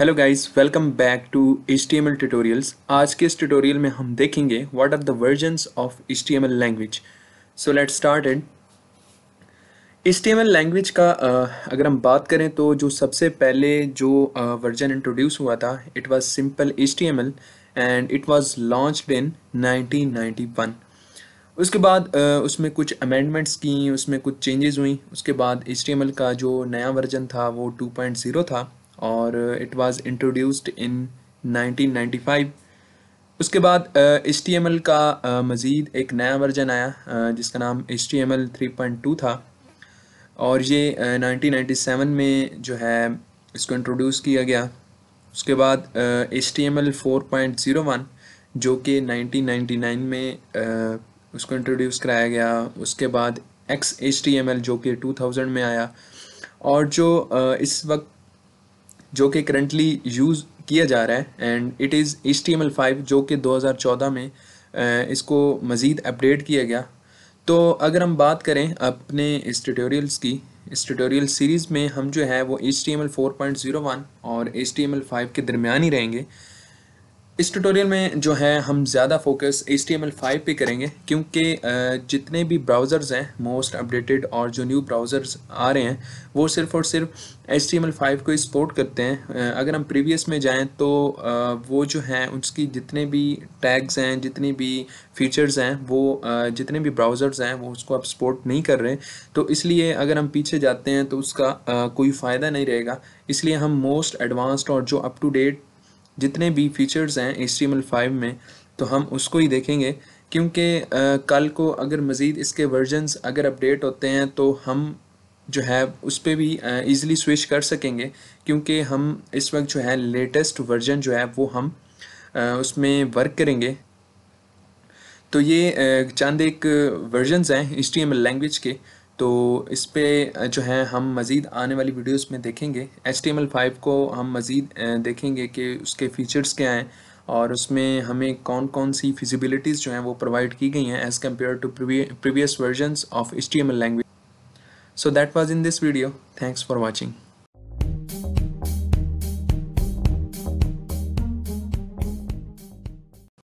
hello guys welcome back to H tutorials आज के इस ट्यूटोरियल में हम देखेंगे what are the versions of H language so let started H language का uh, अगर हम बात करें तो जो सबसे पहले जो वर्जन uh, इंट्रोड्यूस हुआ था it was simple H and it was launched in 1991 उसके बाद उसमें कुछ अमेंडमेंट्स की उसमें कुछ चेंजेस हुई उसके बाद एच का जो नया वर्जन था वो 2.0 था और इट वाज इंट्रोड्यूस्ड इन 1995 उसके बाद एच टी एम एल का uh, मज़ीद एक नया वर्जन आया uh, जिसका नाम H T M L three point two था और ये नाइनटीन नाइन्टी सेवन में जो है इसको इंट्रोड्यूस किया गया उसके बाद H T M L four point zero one जो कि 1999 नाइन्टी नाइन में uh, उसको इंट्रोड्यूस कराया गया उसके बाद X H T M L जो कि टू थाउजेंड में आया और जो uh, इस वक्त जो कि करंटली यूज़ किया जा रहा है and it is H T M L five जो कि दो हज़ार चौदह में इसको मज़ीद अपडेट किया गया तो अगर हम बात करें अपने इस ट्यूटोरियल्स की इस ट्यूटोरियल सीरीज़ में हम जो है वो H T M L four point zero one और H T M L five के दरमियान ही रहेंगे इस ट्यूटोरियल में जो है हम ज़्यादा फोकस एच टी पे करेंगे क्योंकि जितने भी ब्राउज़र्स हैं मोस्ट अपडेटेड और जो न्यू ब्राउज़र्स आ रहे हैं वो सिर्फ़ और सिर्फ एच टी को सपोर्ट करते हैं अगर हम प्रीवियस में जाएं तो वो जो हैं उसकी जितने भी टैग्स हैं जितनी भी फीचर्स हैं वो जितने भी ब्राउज़र्स हैं वो उसको अब सपोर्ट नहीं कर रहे तो इसलिए अगर हम पीछे जाते हैं तो उसका कोई फ़ायदा नहीं रहेगा इसलिए हम मोस्ट एडवांस्ड और जो अप टू डेट जितने भी फीचर्स हैं एच फाइव में तो हम उसको ही देखेंगे क्योंकि कल को अगर मज़ीद इसके वर्जनस अगर अपडेट होते हैं तो हम जो है उस पर भी ईज़िली स्विच कर सकेंगे क्योंकि हम इस वक्त जो है लेटेस्ट वर्जन जो है वो हम उसमें वर्क करेंगे तो ये चंद एक वर्जनस हैं एच लैंग्वेज के तो इस पर जो है हम मज़ीद आने वाली वीडियोस में देखेंगे एच टी को हम मज़ीद देखेंगे कि उसके फ़ीचर्स क्या हैं और उसमें हमें कौन कौन सी फिजिबिलिटीज़ जो हैं वो प्रोवाइड की गई हैं as compared to previous versions of H T language so that was in this video thanks for watching